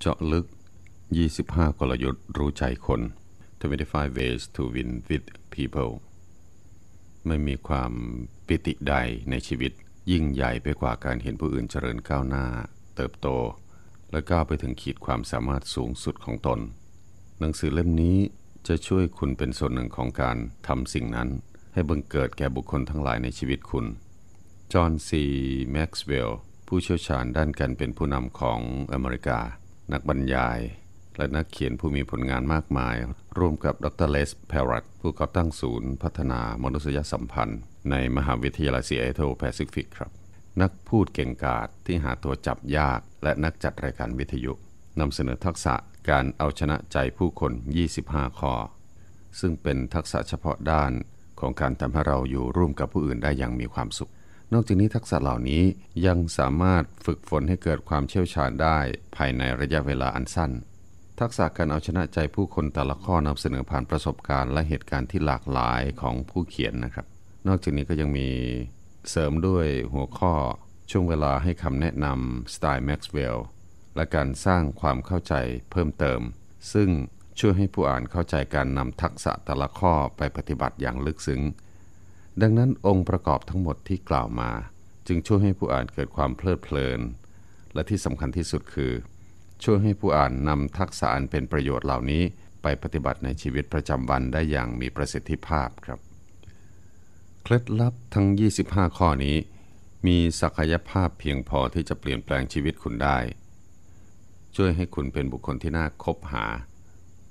เจาะลึก 25 กลยุทธ์รู้ใจคน25 ways to win with people ไม่มีความปิติใดในชีวิต ยิ่งใหญ่ไปกว่าการเห็นผู้อื่นเจริญก้าวหน้า เติบโต และก้าวไปถึงขีดความสามารถสูงสุดของตน หนังสือเล่มนี้จะช่วยคุณเป็นส่วนหนึ่งของการทำสิ่งนั้นให้บังเกิดแก่บุคคลทั้งหลายในชีวิตคุณ จอห์นซีแม็กซ์เวลล์ ผู้เชี่ยวชาญด้านการเป็นผู้นำของอเมริกานักบรรยาย และนักเขียนผู้มีผลงานมากมาย ร่วมกับดรเลสแพรัตผู้ก่อตั้งศูนย์พัฒนามนุษยสัมพันธ์ในมหาวิทยาลัยเซียโตเทลแปซิฟิกครับ นักพูดเก่งกาจที่หาตัวจับยากและนักจัดรายการวิทยุนำเสนอทักษะการเอาชนะใจผู้คน 25ข้อซึ่งเป็นทักษะเฉพาะด้านของการทำให้เราอยู่ร่วมกับผู้อื่นได้อย่างมีความสุขนอกจากนี้ทักษะเหล่านี้ยังสามารถฝึกฝนให้เกิดความเชี่ยวชาญได้ภายในระยะเวลาอันสั้น ทักษะการเอาชนะใจผู้คนแต่ละข้อนำเสนอผ่านประสบการณ์ และเหตุการณ์ที่หลากหลายของผู้เขียนนะครับ นอกจากนี้ก็ยังมี เสริมด้วยหัวข้อช่วงเวลาให้คำแนะนำสไตล์แม็กซ์เวลล์และการสร้างความเข้าใจเพิ่มเติม ซึ่งช่วยให้ผู้อ่านเข้าใจการนำทักษะแต่ละข้อไปปฏิบัติอย่างลึกซึ้งดังนั้นองค์ประกอบทั้งหมดที่กล่าวมา จึงช่วยให้ผู้อ่านเกิดความเพลิดเพลิน และที่สำคัญที่สุดคือ ช่วยให้ผู้อ่านนำทักษะอันเป็นประโยชน์เหล่านี้ ไปปฏิบัติในชีวิตประจำวันได้อย่างมีประสิทธิภาพครับเคล็ดลับทั้ง 25 ข้อนี้ มีศักยภาพเพียงพอที่จะเปลี่ยนแปลงชีวิตคุณได้ ช่วยให้คุณเป็นบุคคลที่น่าคบหา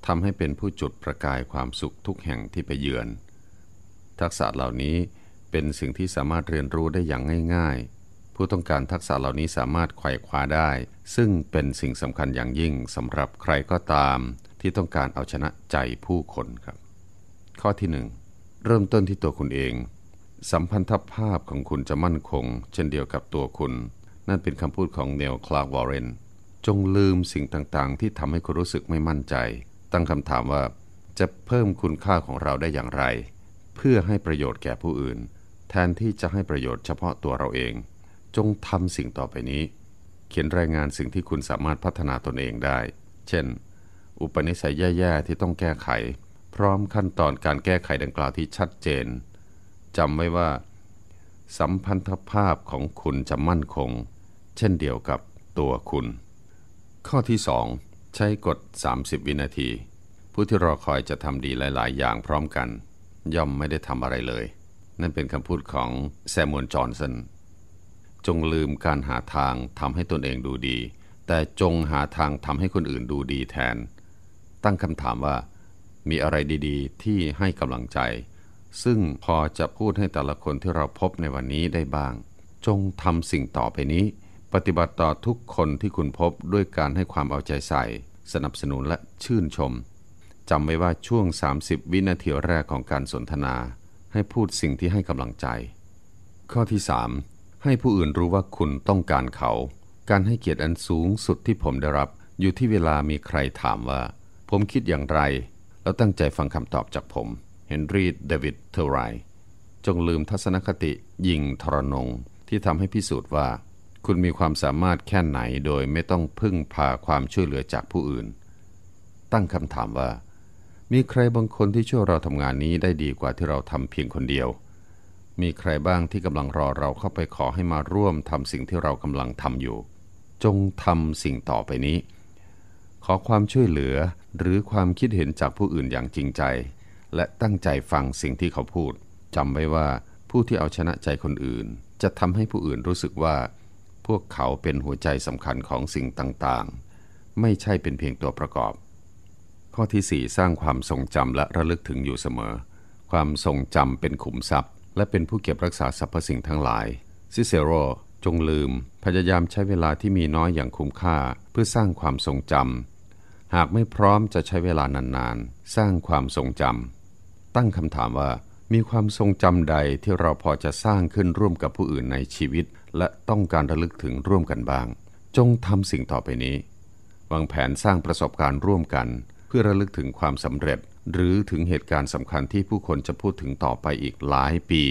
ทำให้เป็นผู้จุดประกายความสุขทุกแห่งที่ไปเยือนทักษะเหล่านี้เป็นสิ่งที่สามารถเรียนรู้ได้อย่างง่ายๆ ผู้ต้องการทักษะเหล่านี้สามารถไขว่คว้าได้ ซึ่งเป็นสิ่งสำคัญอย่างยิ่งสำหรับใครก็ตาม ที่ต้องการเอาชนะใจผู้คนครับข้อที่ 1 เริ่มต้นที่ตัวคุณเอง สัมพันธภาพของคุณจะมั่นคง เช่นเดียวกับตัวคุณ นั่นเป็นคำพูดของเนลคลาร์กวอร์เรนจงลืมสิ่งต่างๆ ที่ทำให้คุณรู้สึกไม่มั่นใจ ตั้งคำถามว่า จะเพิ่มคุณค่าของเราได้อย่างไรเพื่อให้ประโยชน์แก่ผู้อื่น แทนที่จะให้ประโยชน์เฉพาะตัวเราเอง จงทำสิ่งต่อไปนี้ เขียนรายงานสิ่งที่คุณสามารถพัฒนาตนเองได้ เช่น อุปนิสัยแย่ๆที่ต้องแก้ไข พร้อมขั้นตอนการแก้ไขดังกล่าวที่ชัดเจนจำไว้ว่า สัมพันธภาพของคุณจะมั่นคง เช่นเดียวกับตัวคุณ ข้อที่ 2 ใช้กฎ30 วินาที ผู้ที่รอคอยจะทำดีหลายๆ อย่างพร้อมกันย่อมไม่ได้ทำอะไรเลย นั่นเป็นคำพูดของแซมมวลจอห์นสันจงลืมการหาทางทำให้ตนเองดูดี แต่จงหาทางทำให้คนอื่นดูดีแทน ตั้งคำถามว่า มีอะไรดี ๆ ที่ให้กำลังใจ ซึ่งพอจะพูดให้แต่ละคนที่เราพบในวันนี้ได้บ้าง จงทำสิ่งต่อไปนี้ ปฏิบัติต่อทุกคนที่คุณพบด้วยการให้ความเอาใจใส่ สนับสนุนและชื่นชมจำไว้ว่าช่วง 30 วินาทีแรกของการสนทนา ให้พูดสิ่งที่ให้กำลังใจ ข้อที่ 3 ให้ผู้อื่นรู้ว่าคุณต้องการเขา การให้เกียรติอันสูงสุดที่ผมได้รับ อยู่ที่เวลามีใครถามว่า ผมคิดอย่างไร แล้วตั้งใจฟังคำตอบจากผมเฮนรีเดวิดเทอร์ไรจงลืมทัศนคติยิงทรนง ที่ทำให้พิสูจน์ว่า คุณมีความสามารถแค่ไหนโดยไม่ต้องพึ่งพาความช่วยเหลือจากผู้อื่น ตั้งคำถามว่ามีใครบางคนที่ช่วยเราทำงานนี้ได้ดีกว่าที่เราทำเพียงคนเดียว มีใครบ้างที่กำลังรอเราเข้าไปขอให้มาร่วมทำสิ่งที่เรากำลังทำอยู่ จงทำสิ่งต่อไปนี้ ขอความช่วยเหลือหรือความคิดเห็นจากผู้อื่นอย่างจริงใจ และตั้งใจฟังสิ่งที่เขาพูด จำไว้ว่าผู้ที่เอาชนะใจคนอื่น จะทำให้ผู้อื่นรู้สึกว่า พวกเขาเป็นหัวใจสำคัญของสิ่งต่างๆ ไม่ใช่เป็นเพียงตัวประกอบข้อที่ 4 สร้างความทรงจำและระลึกถึงอยู่เสมอ ความทรงจำเป็นขุมทรัพย์ และเป็นผู้เก็บรักษาสรรพสิ่งทั้งหลาย ซิเซโร จงลืม พยายามใช้เวลาที่มีน้อยอย่างคุ้มค่า เพื่อสร้างความทรงจำ หากไม่พร้อมจะใช้เวลานานๆ สร้างความทรงจำ ตั้งคำถามว่า มีความทรงจำใดที่เราพอจะสร้างขึ้นร่วมกับผู้อื่นในชีวิต และต้องการระลึกถึงร่วมกันบ้าง จงทำสิ่งต่อไปนี้ วางแผนสร้างประสบการณ์ร่วมกันเพื่อระลึกถึงความสำเร็จหรือถึงเหตุการณ์สำคัญที่ผู้คนจะพูดถึงต่อไปอีกหลายปี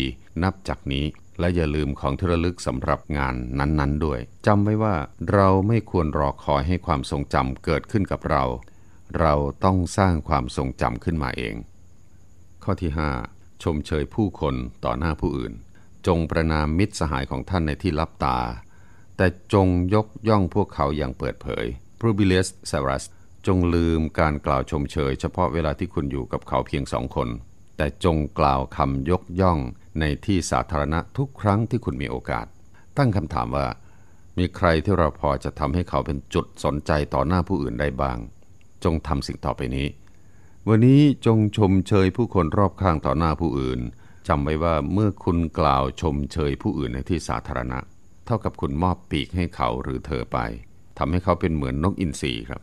นับจากนี้ และอย่าลืมของที่ระลึกสำหรับงานนั้น ๆด้วยจำไว้ว่าเราไม่ควรรอคอยให้ความทรงจำเกิดขึ้นกับเรา เราต้องสร้างความทรงจำขึ้นมาเอง ข้อที่ 5 ชมเชยผู้คนต่อหน้าผู้อื่น จงประนามมิตรสหายของท่านในที่ลับตาแต่จงยกย่องพวกเขาอย่างเปิดเผยพรูบิเลสเซรัสจงลืมการกล่าวชมเชยเฉพาะเวลาที่คุณอยู่กับเขาเพียงสองคน แต่จงกล่าวคำยกย่องในที่สาธารณะทุกครั้งที่คุณมีโอกาส ตั้งคำถามว่า มีใครที่เราพอจะทำให้เขาเป็นจุดสนใจต่อหน้าผู้อื่นได้บ้าง จงทำสิ่งต่อไปนี้ วันนี้จงชมเชยผู้คนรอบข้างต่อหน้าผู้อื่น จำไว้ว่าเมื่อคุณกล่าวชมเชยผู้อื่นในที่สาธารณะ เท่ากับคุณมอบปีกให้เขาหรือเธอไป ทำให้เขาเป็นเหมือนนกอินทรีครับ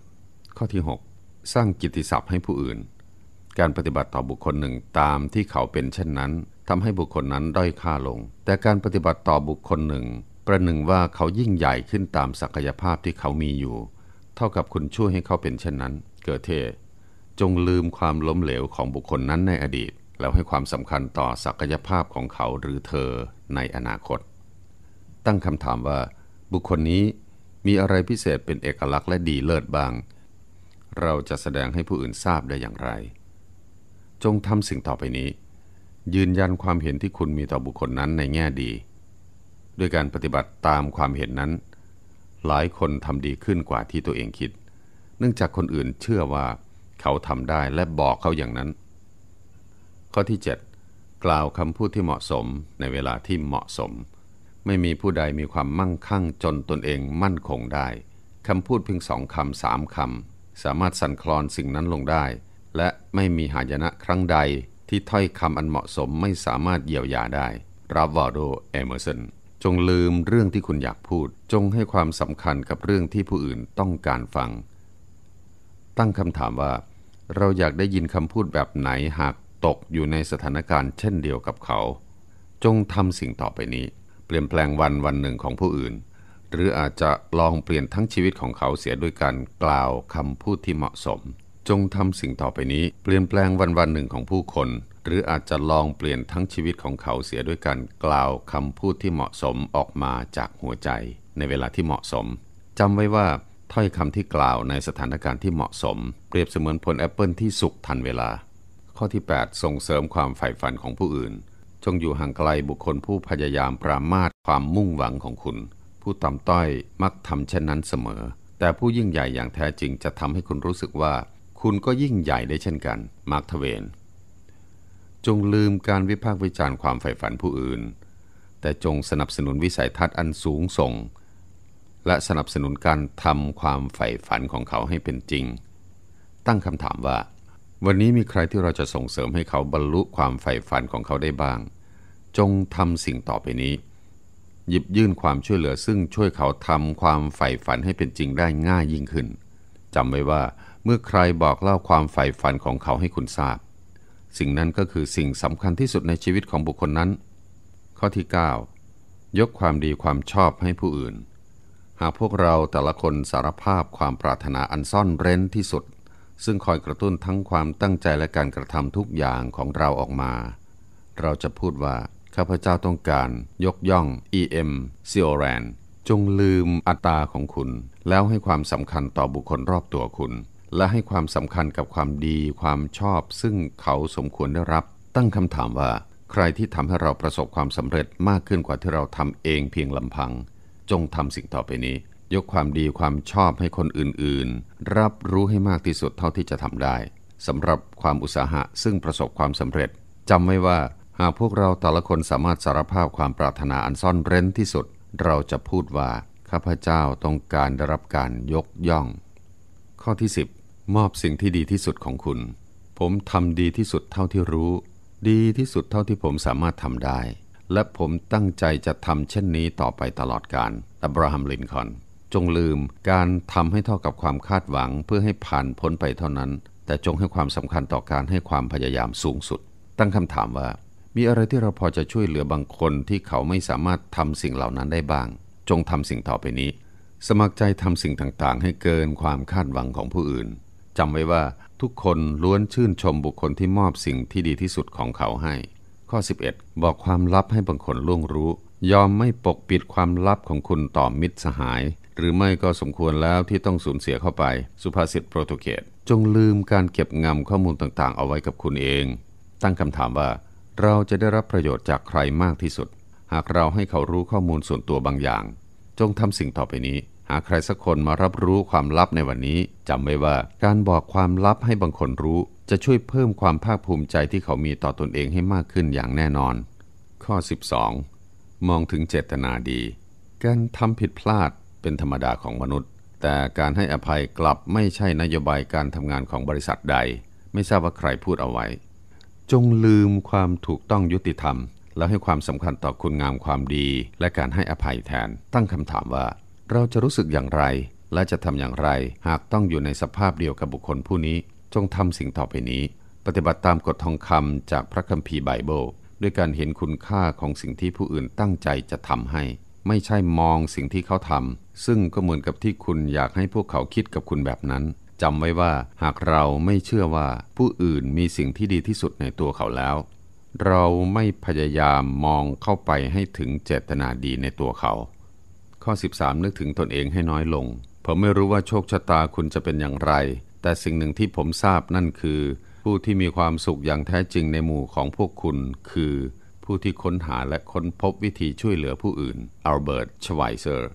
ข้อที่6สร้างกิตติศัพท์ให้ผู้อื่น การปฏิบัติต่อบุคคลหนึ่งตามที่เขาเป็นเช่นนั้น ทำให้บุคคลนั้นด้อยค่าลง แต่การปฏิบัติต่อบุคคลหนึ่งประหนึ่งว่าเขายิ่งใหญ่ขึ้นตามศักยภาพที่เขามีอยู่ เท่ากับคุณช่วยให้เขาเป็นเช่นนั้น เกิดเท จงลืมความล้มเหลวของบุคคลนั้นในอดีต แล้วให้ความสำคัญต่อศักยภาพของเขาหรือเธอในอนาคต ตั้งคำถามว่าบุคคลนี้มีอะไรพิเศษเป็นเอกลักษณ์และดีเลิศบ้างเราจะแสดงให้ผู้อื่นทราบได้อย่างไร จงทำสิ่งต่อไปนี้ ยืนยันความเห็นที่คุณมีต่อบุคคลนั้นในแง่ดี ด้วยการปฏิบัติตามความเห็นนั้น หลายคนทำดีขึ้นกว่าที่ตัวเองคิด เนื่องจากคนอื่นเชื่อว่าเขาทำได้และบอกเขาอย่างนั้น ข้อที่ 7 กล่าวคำพูดที่เหมาะสมในเวลาที่เหมาะสม ไม่มีผู้ใดมีความมั่งคั่งจนตนเอง มั่นคงได้คำพูดเพียงสองคำสามคำสามารถสั่นคลอนสิ่งนั้นลงได้ และไม่มีหายนะครั้งใดที่ถ้อยคำอันเหมาะสมไม่สามารถเยียวยาได้รับวอโดเอเมอร์สันจงลืมเรื่องที่คุณอยากพูด จงให้ความสำคัญกับเรื่องที่ผู้อื่นต้องการฟัง ตั้งคำถามว่าเราอยากได้ยินคำพูดแบบไหนหากตกอยู่ในสถานการณ์เช่นเดียวกับเขา จงทำสิ่งต่อไปนี้ เปลี่ยนแปลงวันวันหนึ่งของผู้อื่นหรืออาจจะลองเปลี่ยนทั้งชีวิตของเขาเสียด้วยการกล่าวคำพูดที่เหมาะสม จงทำสิ่งต่อไปนี้เปลี่ยนแปลงวันวันหนึ่งของผู้คน หรืออาจจะลองเปลี่ยนทั้งชีวิตของเขาเสียด้วยการกล่าวคำพูดที่เหมาะสมออกมาจากหัวใจ ในเวลาที่เหมาะสมจำไว้ว่าถ้อยคำที่กล่าวในสถานการณ์ที่เหมาะสม เปรียบเสมือนผลแอปเปิลที่สุกทันเวลา ข้อที่ 8 ส่งเสริมความใฝ่ฝันของผู้อื่นจงอยู่ห่างไกลบุคคลผู้พยายามปรามาทความมุ่งหวังของคุณผู้ต่ำต้อยมักทำเช่นนั้นเสมอ แต่ผู้ยิ่งใหญ่อย่างแท้จริงจะทำให้คุณรู้สึกว่า คุณก็ยิ่งใหญ่ได้เช่นกัน มาร์กทเวน จงลืมการวิพากษ์วิจารณ์ความใฝ่ฝันผู้อื่น แต่จงสนับสนุนวิสัยทัศน์อันสูงส่ง และสนับสนุนการทำความใฝ่ฝันของเขาให้เป็นจริง ตั้งคำถามว่า วันนี้มีใครที่เราจะส่งเสริมให้เขาบรรลุความใฝ่ฝันของเขาได้บ้าง จงทำสิ่งต่อไปนี้หยิบยื่นความช่วยเหลือซึ่งช่วยเขาทำความใฝ่ฝันให้เป็นจริงได้ง่ายยิ่งขึ้น จำไว้ว่าเมื่อใครบอกเล่าความใฝ่ฝันของเขาให้คุณทราบ สิ่งนั้นก็คือสิ่งสำคัญที่สุดในชีวิตของบุคคลนั้น ข้อที่ 9 ยกความดีความชอบให้ผู้อื่น หากพวกเราแต่ละคนสารภาพความปรารถนาอันซ่อนเร้นที่สุด ซึ่งคอยกระตุ้นทั้งความตั้งใจและการกระทำทุกอย่างของเราออกมา เราจะพูดว่าข้าพเจ้าต้องการ ยกย่อง E.M. ซิโอแรนจงลืม อัตราของคุณ แล้วให้ความสำคัญต่อบุคคลรอบตัวคุณ และให้ความสำคัญกับความดีความชอบ ซึ่งเขาสมควรได้รับ ตั้งคำถามว่า ใครที่ทำให้เราประสบความสำเร็จมากขึ้นกว่าที่เราทำเองเพียงลำพัง จงทำสิ่งต่อไปนี้ ยกความดีความชอบให้คนอื่นๆ รับรู้ให้มากที่สุดเท่าที่จะทำได้สำหรับความอุตสาหะซึ่งประสบความสำเร็จจำไว้ว่าหากพวกเราแต่ละคนสามารถสารภาพความปรารถนาอันซ่อนเร้นที่สุด เราจะพูดว่าข้าพเจ้าต้องการได้รับการยกย่อง ข้อที่ 10 มอบสิ่งที่ดีที่สุดของคุณ ผมทำดีที่สุดเท่าที่รู้ ดีที่สุดเท่าที่ผมสามารถทำได้ และผมตั้งใจจะทำเช่นนี้ต่อไปตลอดกาลอับราฮัมลินคอน จงลืมการทำให้เท่ากับความคาดหวังเพื่อให้ผ่านพ้นไปเท่านั้น แต่จงให้ความสำคัญต่อการให้ความพยายามสูงสุด ตั้งคำถามว่ามีอะไรที่เราพอจะช่วยเหลือบางคนที่เขาไม่สามารถทำสิ่งเหล่านั้นได้บ้าง จงทำสิ่งต่อไปนี้ สมัครใจทำสิ่งต่างๆ ให้เกินความคาดหวังของผู้อื่น จำไว้ว่าทุกคนล้วนชื่นชมบุคคลที่มอบสิ่งที่ดีที่สุดของเขาให้ ข้อ 11 บอกความลับให้บางคนล่วงรู้ ยอมไม่ปกปิดความลับของคุณต่อมิตรสหาย หรือไม่ก็สมควรแล้วที่ต้องสูญเสียเข้าไป สุภาษิตโปรโตุเกสจงลืมการเก็บงำข้อมูลต่างๆ เอาไว้กับคุณเอง ตั้งคำถามว่าเราจะได้รับประโยชน์จากใครมากที่สุด หากเราให้เขารู้ข้อมูลส่วนตัวบางอย่าง จงทำสิ่งต่อไปนี้ หากใครสักคนมารับรู้ความลับในวันนี้จำไว้ว่า การบอกความลับให้บางคนรู้ จะช่วยเพิ่มความภาคภูมิใจที่เขามีต่อตอนเองให้มากขึ้นอย่างแน่นอน ข้อ 12 มองถึงเจตนาดีการทำผิดพลาด เป็นธรรมดาของมนุษย์ แต่การให้อภัยกลับไม่ใช่นโยบายการทำงานของบริษัทใด ไม่ทราบว่าใครพูดเอาไว้จงลืมความถูกต้องยุติธรรม แล้วให้ความสำคัญต่อคุณงามความดีและการให้อภัยแทน ตั้งคำถามว่า เราจะรู้สึกอย่างไร และจะทำอย่างไรหากต้องอยู่ในสภาพเดียวกับบุคคลผู้นี้ จงทำสิ่งต่อไปนี้ ปฏิบัติตามกฎทองคำจากพระคัมภีร์ไบเบิลด้วยการเห็นคุณค่าของสิ่งที่ผู้อื่นตั้งใจจะทำให้ ไม่ใช่มองสิ่งที่เขาทำ ซึ่งก็เหมือนกับที่คุณอยากให้พวกเขาคิดกับคุณแบบนั้นจำไว้ว่าหากเราไม่เชื่อว่าผู้อื่นมีสิ่งที่ดีที่สุดในตัวเขาแล้ว เราไม่พยายามมองเข้าไปให้ถึงเจตนาดีในตัวเขา ข้อ 13 นึกถึงตนเองให้น้อยลงผมไม่รู้ว่าโชคชะตาคุณจะเป็นอย่างไร แต่สิ่งหนึ่งที่ผมทราบนั่นคือ ผู้ที่มีความสุขอย่างแท้จริงในหมู่ของพวกคุณคือผู้ที่ค้นหาและค้นพบวิธีช่วยเหลือผู้อื่นอัลเบิร์ต ชไวเซอร์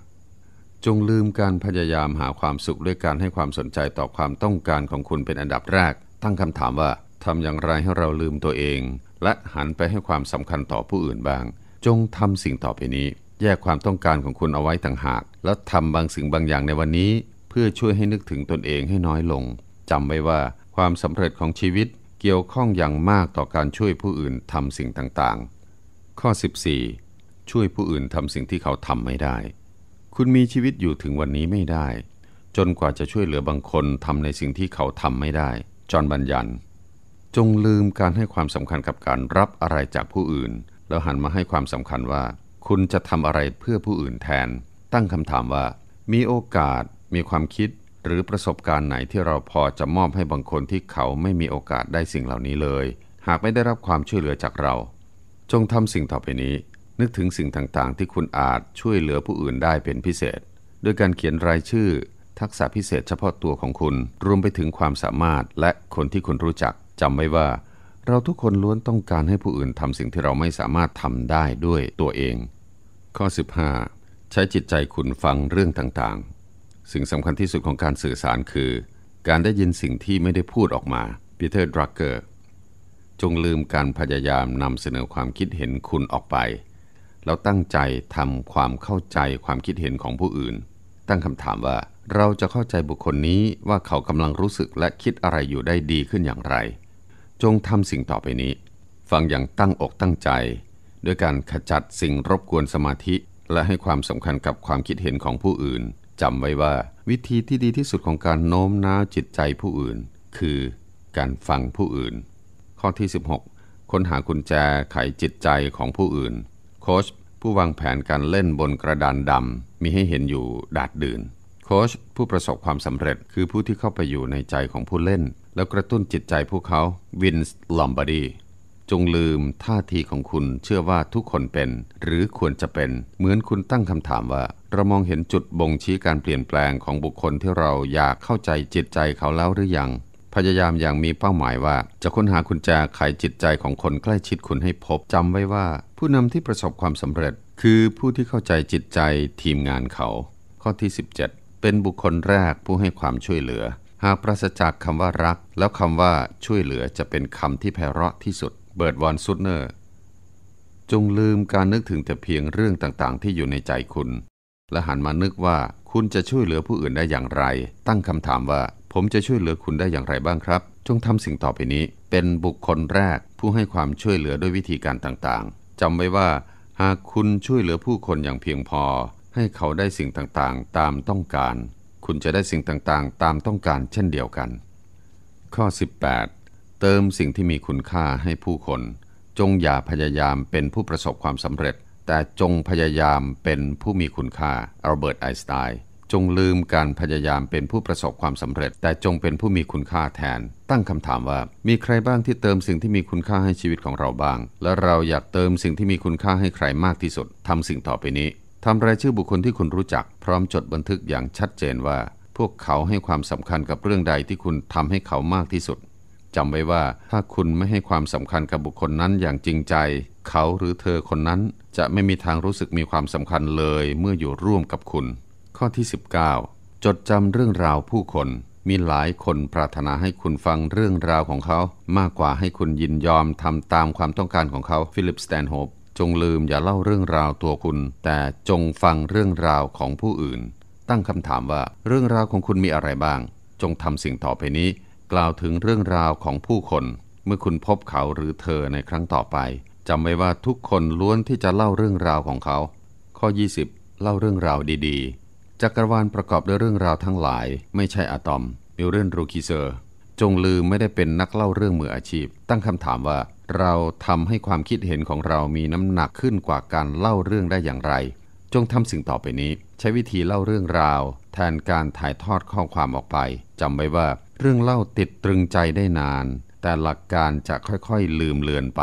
จงลืมการพยายามหาความสุขด้วยการให้ความสนใจต่อความต้องการของคุณเป็นอันดับแรกตั้งคำถามว่าทำอย่างไรให้เราลืมตัวเองและหันไปให้ความสำคัญต่อผู้อื่นบ้าง จงทำสิ่งต่อไปนี้ แยกความต้องการของคุณเอาไว้ต่างหากและทำบางสิ่งบางอย่างในวันนี้เพื่อช่วยให้นึกถึงตนเองให้น้อยลง จำไว้ว่าความสำเร็จของชีวิตเกี่ยวข้องอย่างมากต่อการช่วยผู้อื่นทำสิ่งต่างๆ ข้อ14ช่วยผู้อื่นทำสิ่งที่เขาทำไม่ได้คุณมีชีวิตอยู่ถึงวันนี้ไม่ได้ จนกว่าจะช่วยเหลือบางคนทำในสิ่งที่เขาทำไม่ได้จอห์นบัญญัน จงลืมการให้ความสำคัญกับการรับอะไรจากผู้อื่น แล้วหันมาให้ความสำคัญว่า คุณจะทำอะไรเพื่อผู้อื่นแทน ตั้งคำถามว่า มีโอกาสมีความคิดหรือประสบการณ์ไหนที่เราพอจะมอบให้บางคนที่เขาไม่มีโอกาสได้สิ่งเหล่านี้เลย หากไม่ได้รับความช่วยเหลือจากเรา จงทำสิ่งต่อไปนี้นึกถึงสิ่งต่าง ๆ ที่คุณอาจช่วยเหลือผู้อื่นได้เป็นพิเศษ ด้วยการเขียนรายชื่อ ทักษะพิเศษเฉพาะตัวของคุณ รวมไปถึงความสามารถและคนที่คุณรู้จัก จำไว้ว่าเราทุกคนล้วนต้องการให้ผู้อื่น ทำสิ่งที่เราไม่สามารถทำได้ด้วยตัวเอง ข้อ15ใช้จิตใจคุณฟังเรื่องต่าง ๆ สิ่งสำคัญที่สุดของการสื่อสารคือ การได้ยินสิ่งที่ไม่ได้พูดออกมา ปีเตอร์ ดรักเกอร์ จงลืมการพยายามนำเสนอความคิดเห็นคุณออกไปแล้วตั้งใจทำความเข้าใจความคิดเห็นของผู้อื่น ตั้งคำถามว่า เราจะเข้าใจบุคคลนี้ว่าเขากำลังรู้สึกและคิดอะไรอยู่ได้ดีขึ้นอย่างไร จงทำสิ่งต่อไปนี้ ฟังอย่างตั้งอกตั้งใจด้วยการขจัดสิ่งรบกวนสมาธิ และให้ความสำคัญกับความคิดเห็นของผู้อื่น จำไว้ว่าวิธีที่ดีที่สุดของการโน้มน้าวจิตใจผู้อื่น คือ การฟังผู้อื่น ข้อที่16ค้นหากุญแจไขจิตใจของผู้อื่นค้ชผู้วางแผนการเล่นบนกระดานดำมีให้เห็นอยู่ดาดดืนโค้ชผู้ประสบความสำเร็จคือผู้ที่เข้าไปอยู่ในใจของผู้เล่นแล้วกระตุ้นจิตใจพวกเขาวินส์ลอมบารีจงลืมท่าทีของคุณเชื่อว่าทุกคนเป็นหรือควรจะเป็นเหมือนคุณตั้งคำถามว่าเรามองเห็นจุดบ่งชี้การเปลี่ยนแปลงของบุคคลที่เราอยากเข้าใจจิตใจเขาแล้วหรือยังพยายามอย่างมีเป้าหมายว่า จะค้นหาคุณแจไขจิตใจของคนใกล้ชิดคุณให้พบจำไว้ว่า ผู้นำที่ประสบความสำเร็จ คือผู้ที่เข้าใจจิตใจทีมงานเขา ข้อที่ 17 เป็นบุคคลแรกผู้ให้ความช่วยเหลือ หากปราศจากคำว่ารัก แล้วคำว่าช่วยเหลือจะเป็นคำที่ไพเราะที่สุด เบิร์ดวอนซุดเนอร์จงลืมการนึกถึงแต่เพียงเรื่องต่าง ๆ ที่อยู่ในใจคุณ และหันมานึกว่าคุณจะช่วยเหลือผู้อื่นได้อย่างไร ตั้งคำถามว่าผมจะช่วยเหลือคุณได้อย่างไรบ้างครับ จงทำสิ่งต่อไปนี้ เป็นบุคคลแรกผู้ให้ความช่วยเหลือด้วยวิธีการต่างๆจำไว้ว่าหากคุณช่วยเหลือผู้คนอย่างเพียงพอ ให้เขาได้สิ่งต่างๆ ตามต้องการ คุณจะได้สิ่งต่างๆ ตามต้องการเช่นเดียวกัน ข้อ 18 เติมสิ่งที่มีคุณค่าให้ผู้คน จงอย่าพยายามเป็นผู้ประสบความสำเร็จ แต่จงพยายามเป็นผู้มีคุณค่าอัลเบิร์ต ไอน์สไตน์จงลืมการพยายามเป็นผู้ประสบความสำเร็จ แต่จงเป็นผู้มีคุณค่าแทน ตั้งคำถามว่า มีใครบ้างที่เติมสิ่งที่มีคุณค่าให้ชีวิตของเราบ้าง และเราอยากเติมสิ่งที่มีคุณค่าให้ใครมากที่สุด ทำสิ่งต่อไปนี้ ทำรายชื่อบุคคลที่คุณรู้จัก พร้อมจดบันทึกอย่างชัดเจนว่า พวกเขาให้ความสำคัญกับเรื่องใดที่คุณทำให้เขามากที่สุด จำไว้ว่าถ้าคุณไม่ให้ความสำคัญกับบุคคลนั้นอย่างจริงใจ เขาหรือเธอคนนั้นจะไม่มีทางรู้สึกมีความสำคัญเลยเมื่ออยู่ร่วมกับคุณข้อที่19จดจำเรื่องราวผู้คน มีหลายคนปรารถนาให้คุณฟังเรื่องราวของเขา มากกว่าให้คุณยินยอมทำตามความต้องการของเขา ฟิลิปสแตนโฮปจงลืมอย่าเล่าเรื่องราวตัวคุณ แต่จงฟังเรื่องราวของผู้อื่น ตั้งคำถามว่าเรื่องราวของคุณมีอะไรบ้าง จงทำสิ่งต่อไปนี้ กล่าวถึงเรื่องราวของผู้คน เมื่อคุณพบเขาหรือเธอในครั้งต่อไป จำไว้ว่าทุกคนล้วนที่จะเล่าเรื่องราวของเขา ข้อ 20 เล่าเรื่องราวดี ๆจักรวาลประกอบด้วยเรื่องราวทั้งหลาย ไม่ใช่อะตอม มิลเลนรูคิเซอร์ จงลืมไม่ได้เป็นนักเล่าเรื่องมืออาชีพ ตั้งคำถามว่า เราทำให้ความคิดเห็นของเรามีน้ำหนักขึ้นกว่าการเล่าเรื่องได้อย่างไร จงทำสิ่งต่อไปนี้ ใช้วิธีเล่าเรื่องราว แทนการถ่ายทอดข้อความออกไปจำไว้ว่าเรื่องเล่าติดตรึงใจได้นาน แต่หลักการจะค่อยๆลืมเลือนไป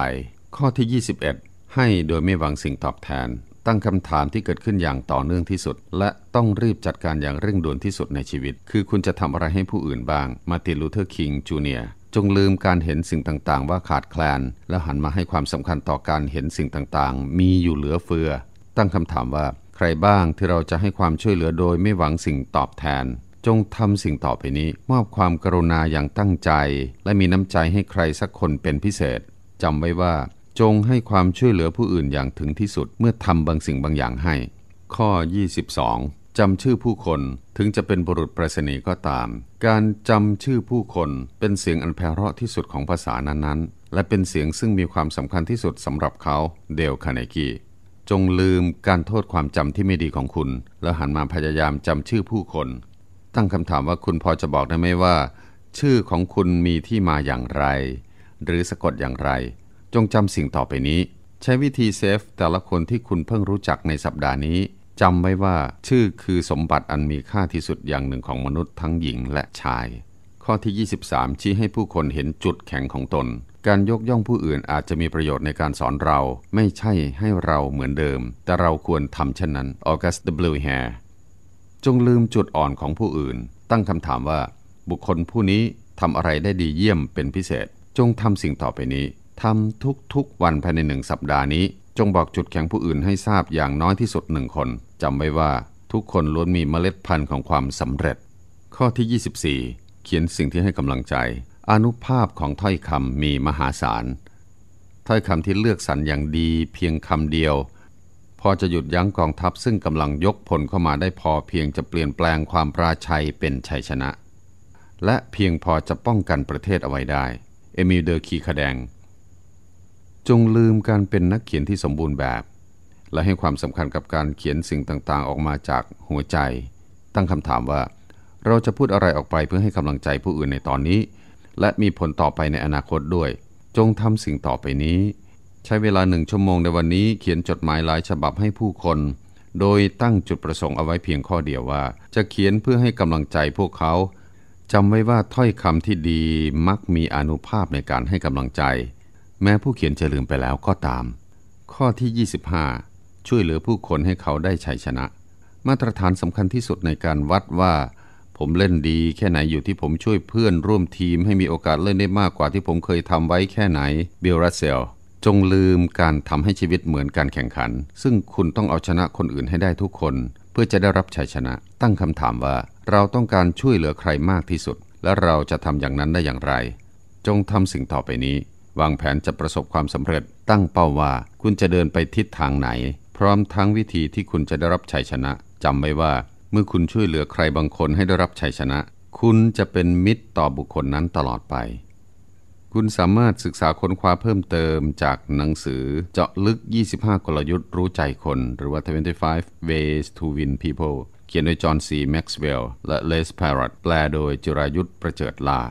ข้อที่ 21 ให้โดยไม่หวังสิ่งตอบแทนตั้งคำถามที่เกิดขึ้นอย่างต่อเนื่องที่สุด และต้องรีบจัดการอย่างเร่งด่วนที่สุดในชีวิต คือคุณจะทำอะไรให้ผู้อื่นบ้าง มาติลูเทอร์คิงจูเนียจงลืมการเห็นสิ่งต่างๆว่าขาดแคลน และหันมาให้ความสำคัญต่อการเห็นสิ่งต่างๆ มีอยู่เหลือเฟือ ตั้งคำถามว่าใครบ้างที่เราจะให้ความช่วยเหลือโดยไม่หวังสิ่งตอบแทน จงทำสิ่งต่อไปนี้ มอบความกรุณาอย่างตั้งใจ และมีน้ำใจให้ใครสักคนเป็นพิเศษจำไว้ว่าจงให้ความช่วยเหลือผู้อื่นอย่างถึงที่สุด เมื่อทำบางสิ่งบางอย่างให้ ข้อ 22จำชื่อผู้คนถึงจะเป็นบุรุษประสนีก็ตาม การจำชื่อผู้คนเป็นเสียงอันแพเราะที่สุดของภาษานั้นๆ และเป็นเสียงซึ่งมีความสำคัญที่สุดสำหรับเขา เดลคาเนกีจงลืมการโทษความจำที่ไม่ดีของคุณ แล้วหันมาพยายามจำชื่อผู้คน ตั้งคำถามว่าคุณพอจะบอกได้ไหมว่า ชื่อของคุณมีที่มาอย่างไร หรือสะกดอย่างไรจงจำสิ่งต่อไปนี้ ใช้วิธีเซฟ แต่ละคนที่คุณเพิ่งรู้จักในสัปดาห์นี้ จำไว้ว่า ชื่อคือสมบัติอันมีค่าที่สุดอย่างหนึ่งของมนุษย์ทั้งหญิงและชาย ข้อที่ 23 ชี้ให้ผู้คนเห็นจุดแข็งของตน การยกย่องผู้อื่นอาจจะมีประโยชน์ในการสอนเรา ไม่ใช่ให้เราเหมือนเดิม แต่เราควรทำเช่นนั้น ออกัสต์บลูแฮร์ จงลืมจุดอ่อนของผู้อื่น ตั้งคำถามว่า บุคคลผู้นี้ทำอะไรได้ดีเยี่ยมเป็นพิเศษ จงทำสิ่งต่อไปนี้ทำทุก ๆ วันภายในหนึ่งสัปดาห์นี้ จงบอกจุดแข็งผู้อื่นให้ทราบอย่างน้อยที่สุดหนึ่งคน จำไว้ว่าทุกคนล้วนมีเมล็ดพันธุ์ของความสำเร็จ ข้อที่ 24 เขียนสิ่งที่ให้กำลังใจอนุภาพของถ้อยคำมีมหาศาลถ้อยคำที่เลือกสรรอย่างดีเพียงคำเดียว พอจะหยุดยั้งกองทัพซึ่งกำลังยกพลเข้ามาได้พอเพียงจะเปลี่ยนแปลงความปราชัยเป็นชัยชนะ และเพียงพอจะป้องกันประเทศเอาไว้ได้เอมิลเดอร์คีคาแดงจงลืมการเป็นนักเขียนที่สมบูรณ์แบบ และให้ความสำคัญกับการเขียนสิ่งต่างๆ ออกมาจากหัวใจ ตั้งคำถามว่า เราจะพูดอะไรออกไปเพื่อให้กำลังใจผู้อื่นในตอนนี้ และมีผลต่อไปในอนาคตด้วย จงทำสิ่งต่อไปนี้ ใช้เวลาหนึ่งชั่วโมงในวันนี้เขียนจดหมายหลายฉบับให้ผู้คน โดยตั้งจุดประสงค์เอาไว้เพียงข้อเดียวว่า จะเขียนเพื่อให้กำลังใจพวกเขาจำไว้ว่าถ้อยคำที่ดีมักมีอนุภาพในการให้กำลังใจแม้ผู้เขียนจะลืมไปแล้วก็ตาม ข้อที่ 25 ช่วยเหลือผู้คนให้เขาได้ชัยชนะ มาตรฐานสำคัญที่สุดในการวัดว่า ผมเล่นดีแค่ไหนอยู่ที่ผมช่วยเพื่อนร่วมทีมให้มีโอกาสเล่นได้มากกว่าที่ผมเคยทำไว้แค่ไหนเบลรัสเซล จงลืมการทำให้ชีวิตเหมือนการแข่งขัน ซึ่งคุณต้องเอาชนะคนอื่นให้ได้ทุกคน เพื่อจะได้รับชัยชนะ ตั้งคำถามว่า เราต้องการช่วยเหลือใครมากที่สุด และเราจะทำอย่างนั้นได้อย่างไร จงทำสิ่งต่อไปนี้วางแผนจะประสบความสำเร็จตั้งเป้าว่า คุณจะเดินไปทิศทางไหน พร้อมทั้งวิธีที่คุณจะได้รับชัยชนะจำไว้ว่าเมื่อคุณช่วยเหลือใครบางคนให้ได้รับชัยชนะ คุณจะเป็นมิตรต่อบุคคลนั้นตลอดไป คุณสามารถศึกษาค้นคว้าเพิ่มเติมจากหนังสือ เจาะลึก 25 กลยุทธ์ รู้ใจคน หรือว่า 25 ways to win people เขียนโดยจอห์นซีแม็กซ์เวลล์และเลสพาร์ตแปลโดยจุรายุทธประเจิดลา